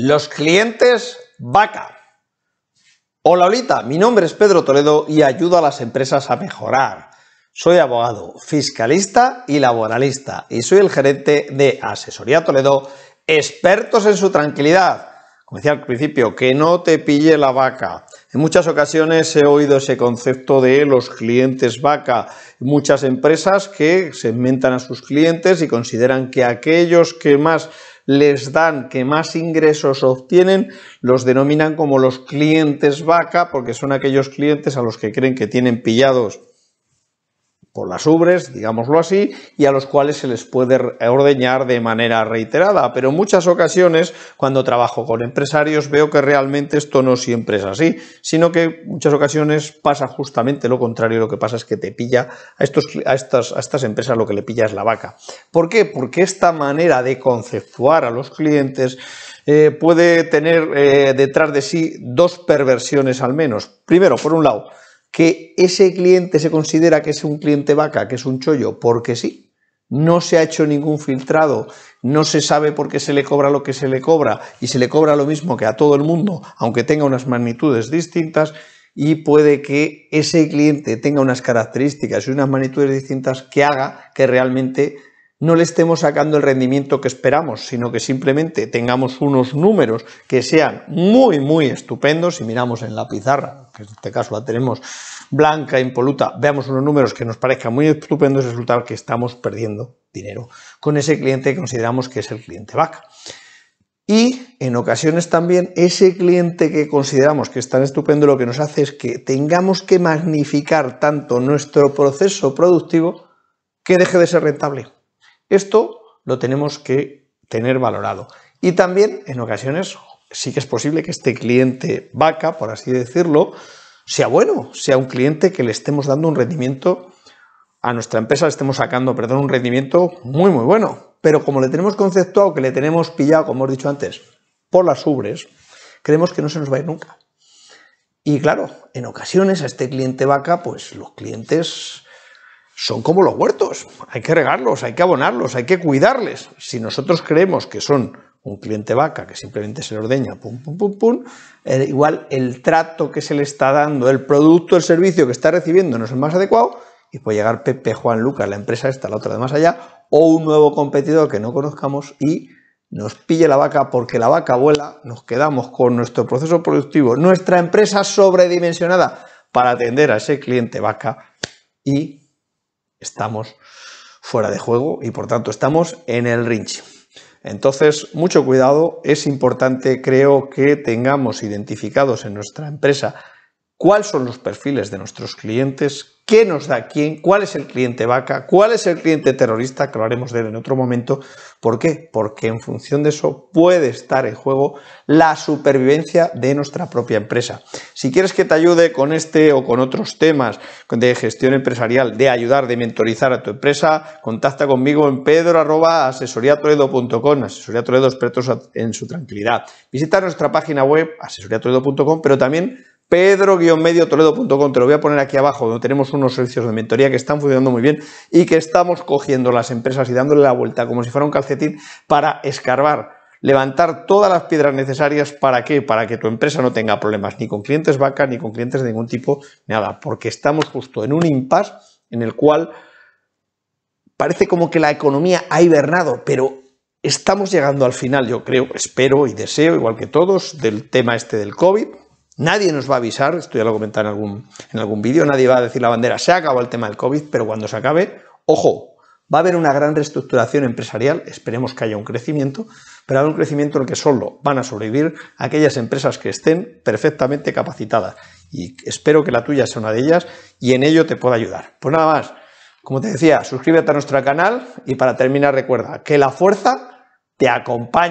Los clientes vaca. Hola Olita, mi nombre es Pedro Toledo y ayudo a las empresas a mejorar. Soy abogado, fiscalista y laboralista y soy el gerente de Asesoría Toledo, expertos en su tranquilidad. Como decía al principio, que no te pille la vaca. En muchas ocasiones he oído ese concepto de los clientes vaca. Muchas empresas que segmentan a sus clientes y consideran que aquellos que más les dan, que más ingresos obtienen, los denominan como los clientes vaca, porque son aquellos clientes a los que creen que tienen pillados las ubres, digámoslo así, y a los cuales se les puede ordeñar de manera reiterada. Pero en muchas ocasiones, cuando trabajo con empresarios, veo que realmente esto no siempre es así, sino que en muchas ocasiones pasa justamente lo contrario. Lo que pasa es que te pilla a, estos, a, estas, a estas empresas lo que le pilla es la vaca. ¿Por qué? Porque esta manera de conceptuar a los clientes eh, puede tener eh, detrás de sí dos perversiones al menos. Primero, por un lado, que ese cliente se considera que es un cliente vaca, que es un chollo, porque sí. No se ha hecho ningún filtrado, no se sabe por qué se le cobra lo que se le cobra y se le cobra lo mismo que a todo el mundo, aunque tenga unas magnitudes distintas y puede que ese cliente tenga unas características y unas magnitudes distintas que haga que realmente no le estemos sacando el rendimiento que esperamos, sino que simplemente tengamos unos números que sean muy, muy estupendos. Si miramos en la pizarra, que en este caso la tenemos blanca, impoluta, veamos unos números que nos parezcan muy estupendos, resulta que estamos perdiendo dinero con ese cliente que consideramos que es el cliente vaca. Y en ocasiones también ese cliente que consideramos que es tan estupendo lo que nos hace es que tengamos que magnificar tanto nuestro proceso productivo que deje de ser rentable. Esto lo tenemos que tener valorado. Y también en ocasiones sí que es posible que este cliente vaca, por así decirlo, sea bueno, sea un cliente que le estemos dando un rendimiento a nuestra empresa, le estemos sacando, perdón, un rendimiento muy, muy bueno. Pero como le tenemos conceptuado, que le tenemos pillado, como hemos dicho antes, por las ubres, creemos que no se nos va a ir nunca. Y claro, en ocasiones a este cliente vaca, pues los clientes son como los huertos, hay que regarlos, hay que abonarlos, hay que cuidarles. Si nosotros creemos que son un cliente vaca que simplemente se le ordeña, pum, pum, pum, pum, eh, igual el trato que se le está dando, el producto, el servicio que está recibiendo no es el más adecuado y puede llegar Pepe, Juan, Lucas, la empresa esta, la otra de más allá, o un nuevo competidor que no conozcamos y nos pille la vaca porque la vaca vuela, nos quedamos con nuestro proceso productivo, nuestra empresa sobredimensionada para atender a ese cliente vaca y estamos fuera de juego y por tanto estamos en el rinch. Entonces, mucho cuidado, es importante creo que tengamos identificados en nuestra empresa cuáles son los perfiles de nuestros clientes, qué nos da quién, cuál es el cliente vaca, cuál es el cliente terrorista, que hablaremos de él en otro momento. ¿Por qué? Porque en función de eso puede estar en juego la supervivencia de nuestra propia empresa. Si quieres que te ayude con este o con otros temas de gestión empresarial, de ayudar, de mentorizar a tu empresa, contacta conmigo en pedro.asesoriatoledo.com, Asesoría expertos en su tranquilidad. Visita nuestra página web asesoriatoledo.com, pero también pedro toledocom te lo voy a poner aquí abajo, donde tenemos unos servicios de mentoría que están funcionando muy bien y que estamos cogiendo las empresas y dándole la vuelta como si fuera un calcetín para escarbar, levantar todas las piedras necesarias para qué, para que tu empresa no tenga problemas ni con clientes vacas, ni con clientes de ningún tipo, nada, porque estamos justo en un impasse en el cual parece como que la economía ha hibernado, pero estamos llegando al final, yo creo, espero y deseo, igual que todos, del tema este del COVID Nadie nos va a avisar, esto ya lo comenté en algún, en algún vídeo, nadie va a decir la bandera, se ha acabado el tema del COVID, pero cuando se acabe, ojo, va a haber una gran reestructuración empresarial, esperemos que haya un crecimiento, pero habrá un crecimiento en el que solo van a sobrevivir aquellas empresas que estén perfectamente capacitadas. Y espero que la tuya sea una de ellas y en ello te pueda ayudar. Pues nada más, como te decía, suscríbete a nuestro canal y para terminar recuerda que la fuerza te acompaña.